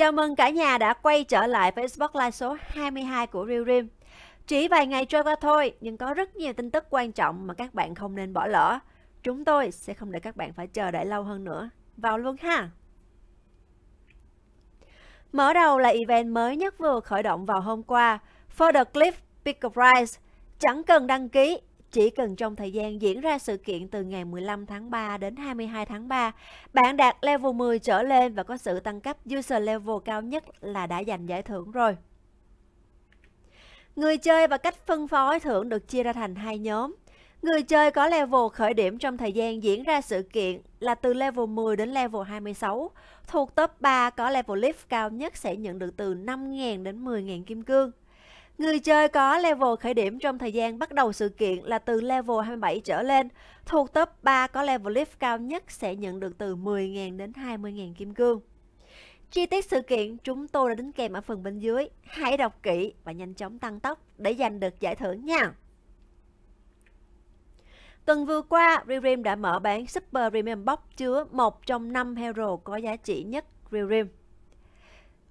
Chào mừng cả nhà đã quay trở lại với Xbox Live số 22 của Real Rim. Chỉ vài ngày trôi qua thôi, nhưng có rất nhiều tin tức quan trọng mà các bạn không nên bỏ lỡ. Chúng tôi sẽ không để các bạn phải chờ đợi lâu hơn nữa. Vào luôn ha! Mở đầu là event mới nhất vừa khởi động vào hôm qua, folder the Cliff Pick a Prize. Chẳng cần đăng ký, chỉ cần trong thời gian diễn ra sự kiện từ ngày 15 tháng 3 đến 22 tháng 3, bạn đạt level 10 trở lên và có sự tăng cấp user level cao nhất là đã giành giải thưởng rồi. Người chơi và cách phân phối thưởng được chia ra thành hai nhóm. Người chơi có level khởi điểm trong thời gian diễn ra sự kiện là từ level 10 đến level 26. Thuộc top 3 có level lift cao nhất sẽ nhận được từ 5.000 đến 10.000 kim cương. Người chơi có level khởi điểm trong thời gian bắt đầu sự kiện là từ level 27 trở lên. Thuộc top 3 có level lift cao nhất sẽ nhận được từ 10.000 đến 20.000 kim cương. Chi tiết sự kiện chúng tôi đã đính kèm ở phần bên dưới. Hãy đọc kỹ và nhanh chóng tăng tốc để giành được giải thưởng nha! Tuần vừa qua, Rerim đã mở bán Super Premium Box chứa một trong năm hero có giá trị nhất Rerim.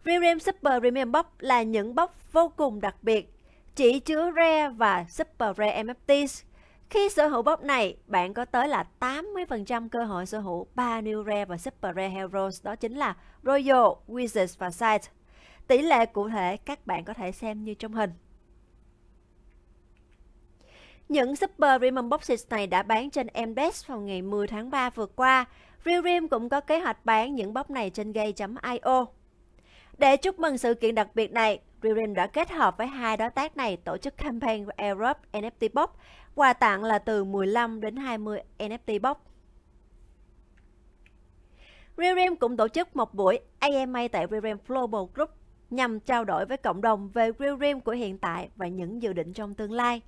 Ririum Super Premium Box là những box vô cùng đặc biệt, chỉ chứa Rare và Super Rare NFTs. Khi sở hữu box này, bạn có tới là 80% cơ hội sở hữu 3 New Rare và Super Rare Heroes, đó chính là Royal, Wizards và Sight. Tỷ lệ cụ thể các bạn có thể xem như trong hình. Những Super Rare Boxes này đã bán trên MBES vào ngày 10 tháng 3 vừa qua. Real Ririum cũng có kế hoạch bán những box này trên gay.io. Để chúc mừng sự kiện đặc biệt này, Ririn đã kết hợp với hai đối tác này tổ chức campaign Europe NFT Box, quà tặng là từ 15 đến 20 NFT Box. Ririn cũng tổ chức một buổi AMA tại Ririn Global Group nhằm trao đổi với cộng đồng về Ririn của hiện tại và những dự định trong tương lai.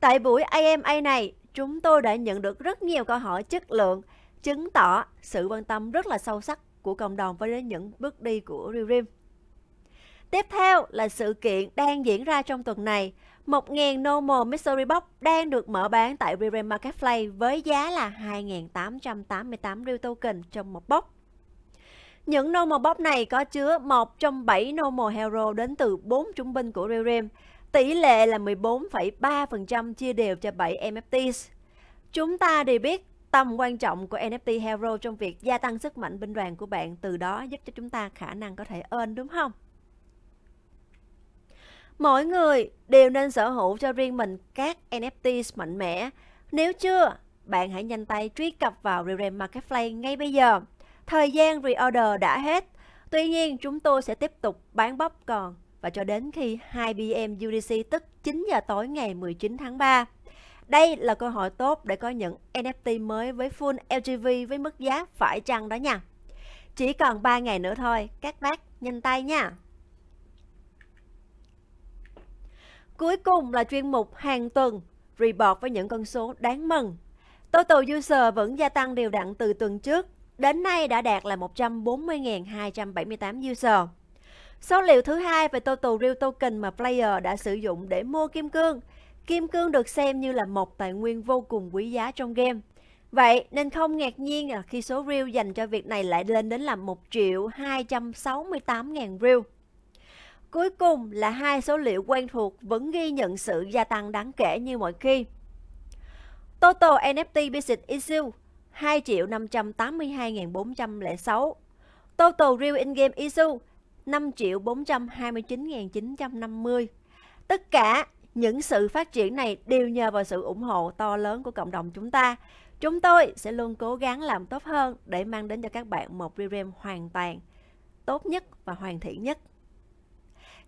Tại buổi AMA này, chúng tôi đã nhận được rất nhiều câu hỏi chất lượng, chứng tỏ sự quan tâm rất là sâu sắc của cộng đồng với những bước đi của Ririm. Tiếp theo là sự kiện đang diễn ra trong tuần này. 1.000 Normal Mystery Box đang được mở bán tại Rerem Marketplace với giá là 2.888 real token trong một box. Những Normal Box này có chứa một trong 7 Normal Hero đến từ 4 trung binh của Rerem. Tỷ lệ là 14,3% chia đều cho 7 NFTs. Chúng ta đều biết tầm quan trọng của NFT Hero trong việc gia tăng sức mạnh binh đoàn của bạn, từ đó giúp cho chúng ta khả năng có thể earn đúng không? Mỗi người đều nên sở hữu cho riêng mình các NFT mạnh mẽ. Nếu chưa, bạn hãy nhanh tay truy cập vào Rerem Marketplace ngay bây giờ. Thời gian reorder đã hết. Tuy nhiên, chúng tôi sẽ tiếp tục bán bóc còn và cho đến khi 2 pm UDC tức 9 giờ tối ngày 19 tháng 3. Đây là cơ hội tốt để có những NFT mới với full LTV với mức giá phải chăng đó nha. Chỉ còn 3 ngày nữa thôi, các bác nhanh tay nha. Cuối cùng là chuyên mục hàng tuần, report với những con số đáng mừng. Total user vẫn gia tăng đều đặn từ tuần trước, đến nay đã đạt là 140.278 user. Số liệu thứ hai về total real token mà player đã sử dụng để mua kim cương. Kim cương được xem như là một tài nguyên vô cùng quý giá trong game. Vậy nên không ngạc nhiên là khi số real dành cho việc này lại lên đến là 1 triệu 268 ngàn real. Cuối cùng là hai số liệu quen thuộc vẫn ghi nhận sự gia tăng đáng kể như mọi khi. Total NFT Basic Issue 2 582.406 Total Real In-Game Issue 5 429.950 Tất cả những sự phát triển này đều nhờ vào sự ủng hộ to lớn của cộng đồng chúng ta. Chúng tôi sẽ luôn cố gắng làm tốt hơn để mang đến cho các bạn một review hoàn toàn tốt nhất và hoàn thiện nhất.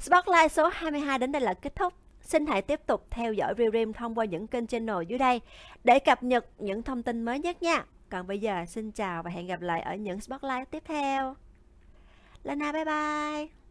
Spotlight số 22 đến đây là kết thúc. Xin hãy tiếp tục theo dõi Rewrim thông qua những kênh channel dưới đây để cập nhật những thông tin mới nhất nha. Còn bây giờ xin chào và hẹn gặp lại ở những Spotlight tiếp theo. Lana bye bye!